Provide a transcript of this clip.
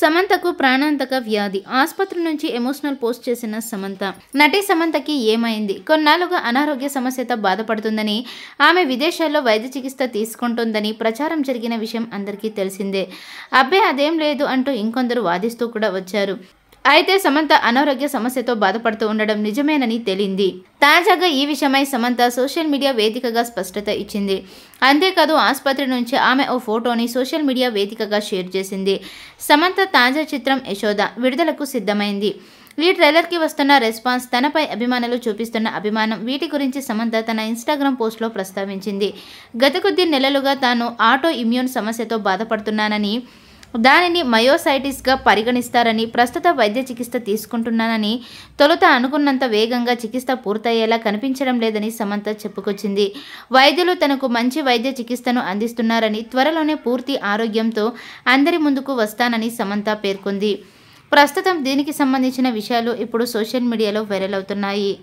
సమంతకు ప్రాణాంతక వ్యాధి ఆసుపత్రి నుంచి ఎమోషనల్ పోస్ట్ చేసిన సమంత నటి సమంతకి ఏమైంది కొన్నాళ్ళుగా అనారోగ్య సమస్యతో బాధపడుతుందని ఆమె విదేశాల్లో వైద్య చికిత్స తీసుకుంటుందని ప్రచారం జరిగిన విషయం అందరికీ తెలిసిందే అబ్బే అదేం లేదు అంటూ ఇంకొందరు వాదిస్తూ కూడా వచ్చారు అయితే సమంత అనారోగ్య సమస్యతో బాధపడుతూ ఉండడం నిజమేనని తేలింది తాజాగా ఈ విషయమై సమంత సోషల్ మీడియా వేదికగా స్పష్టత ఇచ్చింది అంతేకాదు ఆసుపత్రి నుంచి ఆమె ఓ ఫోటోని సోషల్ మీడియా వేదికగా షేర్ చేసింది సమంత తాజా చిత్రం యశోద విడుదలకు సిద్ధమైంది ఈ ట్రైలర్కి వస్తున్న రెస్పాన్స్ తనపై అభిమానులు చూపిస్తున్న అభిమానం వీటి గురించి సమంత తన ఇన్స్టాగ్రామ్ పోస్ట్లో ప్రస్తావించింది గత కొద్ది నెలలుగా తాను ఆటో ఇమ్యూన్ సమస్యతో బాధపడుతున్నానని దానిని మయోసైటిస్గా పరిగణిస్తారని ప్రస్తుత వైద్య చికిత్స తీసుకుంటున్నానని తొలుత అనుకున్నంత వేగంగా చికిత్స పూర్తయ్యేలా కనిపించడం లేదని సమంత చెప్పుకొచ్చింది వైద్యులు తనకు మంచి వైద్య చికిత్సను అందిస్తున్నారని త్వరలోనే పూర్తి ఆరోగ్యంతో అందరి ముందుకు వస్తానని సమంత పేర్కొంది ప్రస్తుతం దీనికి సంబంధించిన విషయాలు ఇప్పుడు సోషల్ మీడియాలో వైరల్ అవుతున్నాయి